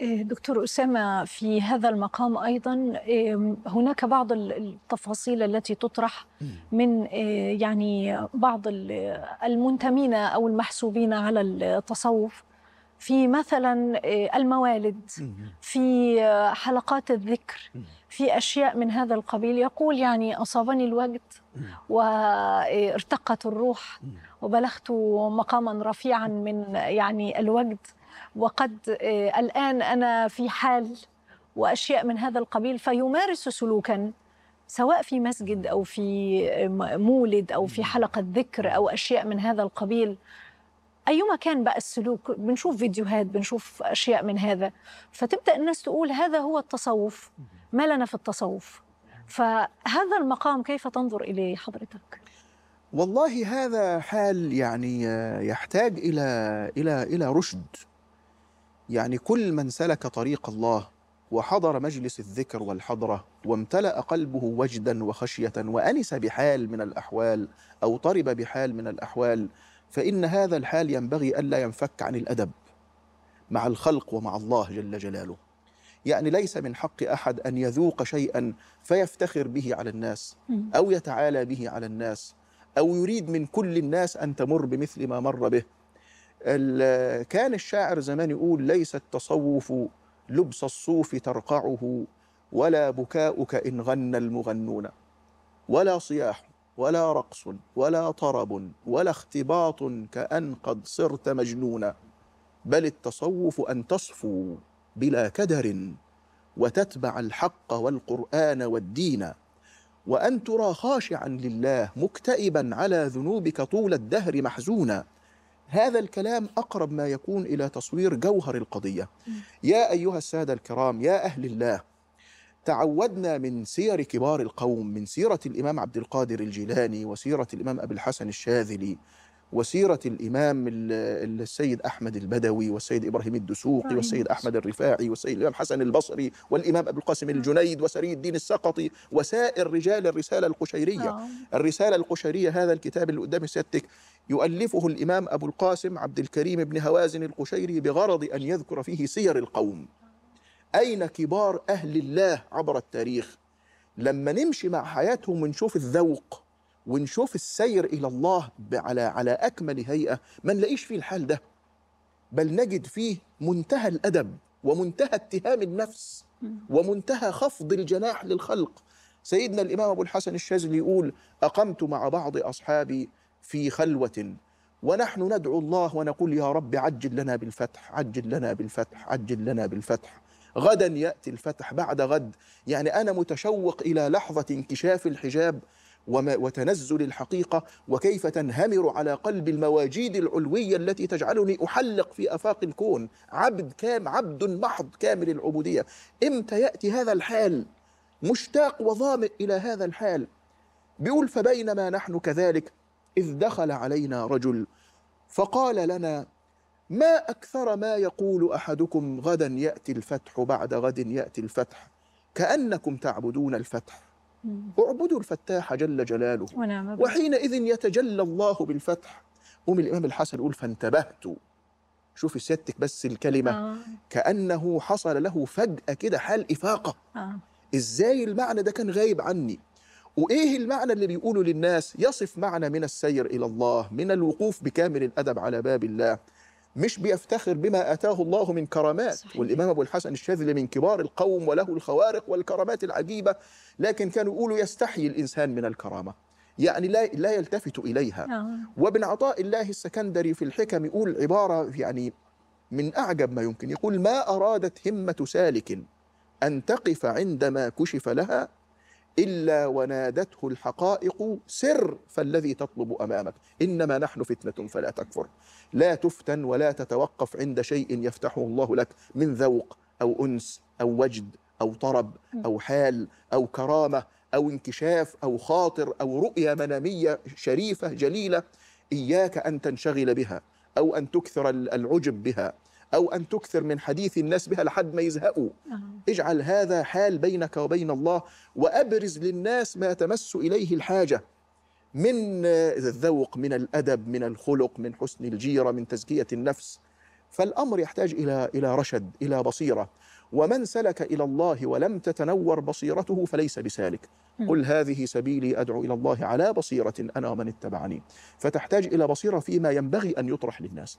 إيه، دكتور أسامة في هذا المقام أيضا إيه، هناك بعض التفاصيل التي تطرح من إيه، يعني بعض المنتمين أو المحسوبين على التصوف في مثلا الموالد في حلقات الذكر في أشياء من هذا القبيل يقول يعني أصابني الوقت وارتقت الروح وبلغت مقاما رفيعا من يعني الوجد وقد آه، الآن أنا في حال وأشياء من هذا القبيل فيمارس سلوكا سواء في مسجد أو في آه، مولد أو في حلقة ذكر أو أشياء من هذا القبيل أيما كان بقى السلوك بنشوف فيديوهات بنشوف أشياء من هذا فتبدأ الناس تقول هذا هو التصوف ما لنا في التصوف فهذا المقام كيف تنظر إليه حضرتك؟ والله هذا حال يعني آه، يحتاج إلى إلى إلى رشد يعني كل من سلك طريق الله وحضر مجلس الذكر والحضرة وامتلأ قلبه وجدا وخشية وأنس بحال من الأحوال أو طرب بحال من الأحوال فإن هذا الحال ينبغي ألا ينفك عن الأدب مع الخلق ومع الله جل جلاله يعني ليس من حق أحد أن يذوق شيئا فيفتخر به على الناس أو يتعالى به على الناس أو يريد من كل الناس أن تمر بمثل ما مر به كان الشاعر زمان يقول ليس التصوف لبس الصوف ترقعه ولا بكاؤك إن غنى المغنون ولا صياح ولا رقص ولا طرب ولا اختباط كأن قد صرت مجنونا بل التصوف أن تصفو بلا كدر وتتبع الحق والقرآن والدين وأن ترى خاشعا لله مكتئبا على ذنوبك طول الدهر محزونا هذا الكلام أقرب ما يكون إلى تصوير جوهر القضية يا أيها السادة الكرام يا أهل الله تعودنا من سير كبار القوم من سيرة الإمام عبد القادر الجيلاني وسيرة الإمام أبي الحسن الشاذلي وسيرة الإمام السيد أحمد البدوي والسيد إبراهيم الدسوقي والسيد أحمد الرفاعي والسيد الإمام حسن البصري والإمام أبو القاسم نعم. الجنيد وسري الدين السقطي وسائر رجال الرسالة القشيرية نعم. الرسالة القشيرية هذا الكتاب اللي قدام سيادتك يؤلفه الإمام أبو القاسم عبد الكريم بن هوازن القشيري بغرض أن يذكر فيه سير القوم أين كبار أهل الله عبر التاريخ لما نمشي مع حياتهم ونشوف الذوق ونشوف السير الى الله على على اكمل هيئه ما نلاقيش فيه الحال ده بل نجد فيه منتهى الادب ومنتهى اتهام النفس ومنتهى خفض الجناح للخلق سيدنا الامام ابو الحسن الشاذلي يقول اقمت مع بعض اصحابي في خلوه ونحن ندعو الله ونقول يا رب عجل لنا بالفتح عجل لنا بالفتح عجل لنا بالفتح غدا ياتي الفتح بعد غد يعني انا متشوق الى لحظه انكشاف الحجاب وتنزل الحقيقة وكيف تنهمر على قلب المواجيد العلوية التي تجعلني أحلق في أفاق الكون عبد كام عبد محض كامل العبودية إمتى يأتي هذا الحال مشتاق وظامئ إلى هذا الحال بيقول فبينما نحن كذلك إذ دخل علينا رجل فقال لنا ما أكثر ما يقول أحدكم غدا يأتي الفتح بعد غد يأتي الفتح كأنكم تعبدون الفتح اعبدوا الفتاح جل جلاله ونعم وحينئذ يتجلى الله بالفتح قوم الإمام الحسن يقول فانتبهت شوفي سيادتك بس الكلمة آه. كأنه حصل له فجأة كده حال إفاقة آه. إزاي المعنى ده كان غايب عني وإيه المعنى اللي بيقوله للناس يصف معنى من السير إلى الله من الوقوف بكامل الأدب على باب الله مش بيفتخر بما اتاه الله من كرامات صحيح. والامام ابو الحسن الشاذلي من كبار القوم وله الخوارق والكرامات العجيبه لكن كانوا يقولوا يستحي الانسان من الكرامه يعني لا لا يلتفت اليها آه. وابن عطاء الله السكندري في الحكم يقول عباره يعني من اعجب ما يمكن يقول ما ارادت همه سالك ان تقف عندما كشف لها إلا ونادته الحقائق سر فالذي تطلب أمامك إنما نحن فتنة فلا تكفر لا تفتن ولا تتوقف عند شيء يفتحه الله لك من ذوق أو أنس أو وجد أو طرب أو حال أو كرامة أو انكشاف أو خاطر أو رؤية منامية شريفة جليلة إياك أن تنشغل بها أو أن تكثر العجب بها أو أن تكثر من حديث الناس بها لحد ما يزهقوا نعم. اجعل هذا حال بينك وبين الله وأبرز للناس ما تمس إليه الحاجة من الذوق من الأدب من الخلق من حسن الجيرة من تزكية النفس فالأمر يحتاج إلى إلى رشد إلى بصيرة ومن سلك إلى الله ولم تتنور بصيرته فليس بسالك قل هذه سبيلي أدعو إلى الله على بصيرة أنا ومن اتبعني فتحتاج إلى بصيرة فيما ينبغي أن يطرح للناس